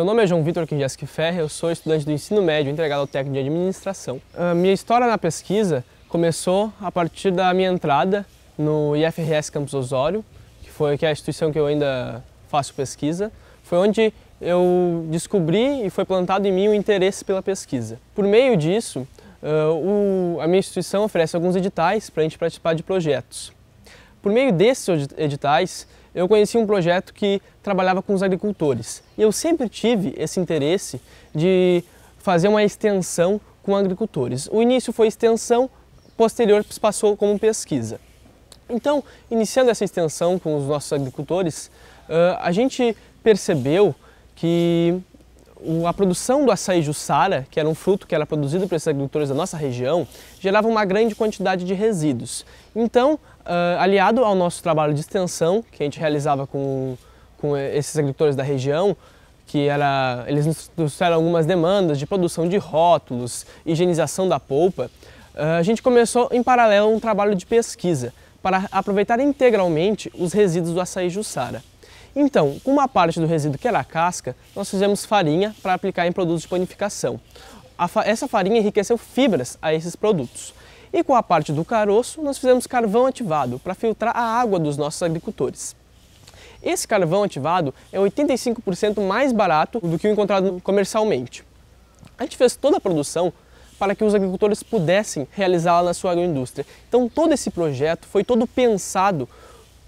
Meu nome é João Vitor Kinjeski Ferre, eu sou estudante do ensino médio entregado ao técnico de administração. A minha história na pesquisa começou a partir da minha entrada no IFRS Campus Osório, que foi que é a instituição que eu ainda faço pesquisa. Foi onde eu descobri e foi plantado em mim o interesse pela pesquisa. Por meio disso, eh, a minha instituição oferece alguns editais para a gente participar de projetos. Por meio desses editais, eu conheci um projeto que trabalhava com os agricultores. E eu sempre tive esse interesse de fazer uma extensão com agricultores. O início foi extensão, posterior passou como pesquisa. Então, iniciando essa extensão com os nossos agricultores, a gente percebeu que a produção do açaí Jussara, que era um fruto que era produzido por esses agricultores da nossa região, gerava uma grande quantidade de resíduos. Então, ah, aliado ao nosso trabalho de extensão, que a gente realizava com, com esses agricultores da região, que era, eles nos trouxeram algumas demandas de produção de rótulos, higienização da polpa, ah, a gente começou em paralelo um trabalho de pesquisa para aproveitar integralmente os resíduos do açaí Jussara. Então, com uma parte do resíduo que era a casca, nós fizemos farinha para aplicar em produtos de panificação. Fa essa farinha enriqueceu fibras a esses produtos. E com a parte do caroço, nós fizemos carvão ativado para filtrar a água dos nossos agricultores. Esse carvão ativado é 85% mais barato do que o encontrado comercialmente. A gente fez toda a produção para que os agricultores pudessem realizá-la na sua agroindústria. Então todo esse projeto foi todo pensado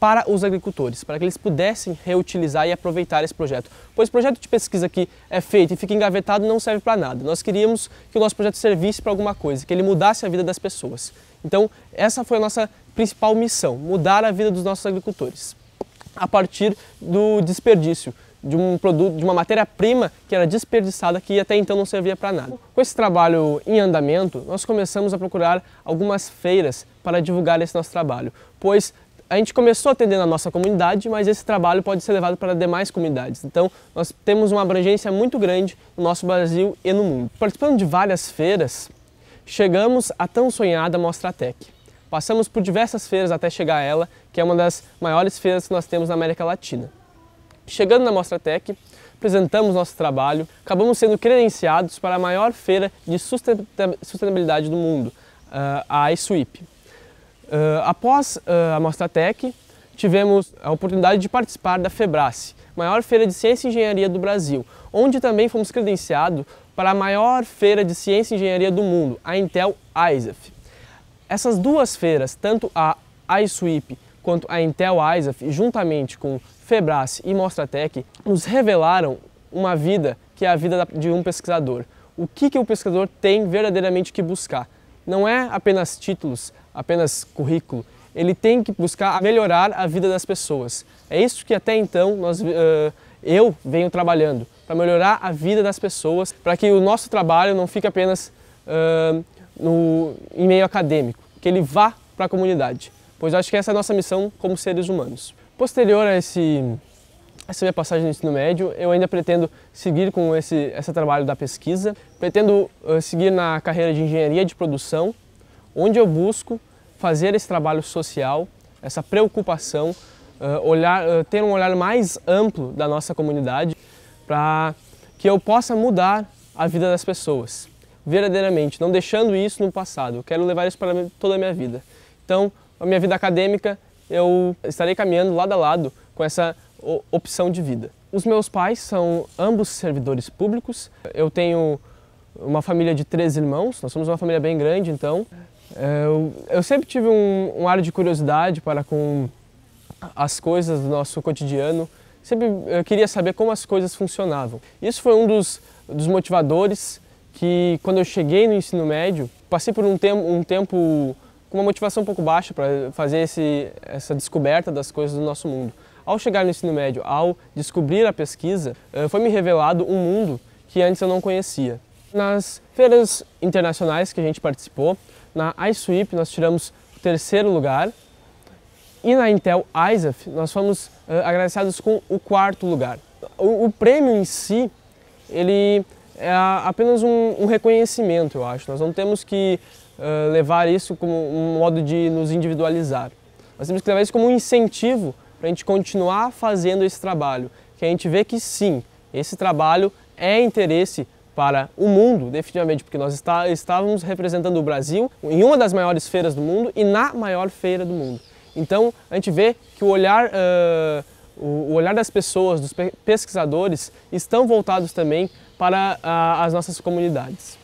para os agricultores, para que eles pudessem reutilizar e aproveitar esse projeto. Pois o projeto de pesquisa que é feito e fica engavetado não serve para nada. Nós queríamos que o nosso projeto servisse para alguma coisa, que ele mudasse a vida das pessoas. Então, essa foi a nossa principal missão, mudar a vida dos nossos agricultores a partir do desperdício de um produto, de uma matéria-prima que era desperdiçada, que até então não servia para nada. Com esse trabalho em andamento, nós começamos a procurar algumas feiras para divulgar esse nosso trabalho, pois a gente começou atendendo a nossa comunidade, mas esse trabalho pode ser levado para demais comunidades. Então, nós temos uma abrangência muito grande no nosso Brasil e no mundo. Participando de várias feiras, chegamos à tão sonhada Tech. Passamos por diversas feiras até chegar a ela, que é uma das maiores feiras que nós temos na América Latina. Chegando na Tech, apresentamos nosso trabalho, acabamos sendo credenciados para a maior feira de sustentabilidade do mundo, ah, a iSweep. Ah, após ah, a Mostra Tech, tivemos a oportunidade de participar da FEBRASE, maior feira de ciência e engenharia do Brasil, onde também fomos credenciados para a maior feira de ciência e engenharia do mundo, a Intel ISAF. Essas duas feiras, tanto a iSWIP quanto a Intel ISAF, juntamente com Febrace e Mostratec, nos revelaram uma vida que é a vida de um pesquisador. O que, que o pesquisador tem verdadeiramente que buscar? Não é apenas títulos, apenas currículo, ele tem que buscar melhorar a vida das pessoas. É isso que até então nós, uh, eu venho trabalhando, para melhorar a vida das pessoas, para que o nosso trabalho não fique apenas uh, no, em meio acadêmico, que ele vá para a comunidade, pois acho que essa é a nossa missão como seres humanos. Posterior a esse essa minha passagem no ensino médio, eu ainda pretendo seguir com esse, esse trabalho da pesquisa, pretendo uh, seguir na carreira de engenharia de produção, onde eu busco fazer esse trabalho social, essa preocupação, eh, olhar, eh, ter um olhar mais amplo da nossa comunidade para que eu possa mudar a vida das pessoas, verdadeiramente, não deixando isso no passado. Eu quero levar isso para toda a minha vida. Então, a minha vida acadêmica, eu estarei caminhando lado a lado com essa opção de vida. Os meus pais são ambos servidores públicos. Eu tenho uma família de três irmãos, nós somos uma família bem grande, então é, eu, eu sempre tive um, um, ar de curiosidade para com as coisas do nosso cotidiano, sempre eu queria saber como as coisas funcionavam. Isso foi um dos, dos motivadores que quando eu cheguei no ensino médio, passei por um, tem, um tempo com uma motivação um pouco baixa para fazer esse, essa descoberta das coisas do nosso mundo. Ao chegar no ensino médio, ao descobrir a pesquisa, eh, foi me revelado um mundo que antes eu não conhecia. Nas feiras internacionais que a gente participou, na iSweep nós tiramos o terceiro lugar e na Intel ISAF nós fomos uh, eh, agraciados com o quarto lugar. O, o, prêmio em si, ele é apenas um, um reconhecimento, eu acho. Nós não temos que uh, levar isso como um modo de nos individualizar. Nós temos que levar isso como um incentivo para a gente continuar fazendo esse trabalho, que a gente vê que sim, esse trabalho é interesse para o mundo, definitivamente, porque nós está, estávamos representando o Brasil em uma das maiores feiras do mundo e na maior feira do mundo. Então a gente vê que o olhar, uh, o, olhar das pessoas, dos pesquisadores, estão voltados também para uh, as nossas comunidades.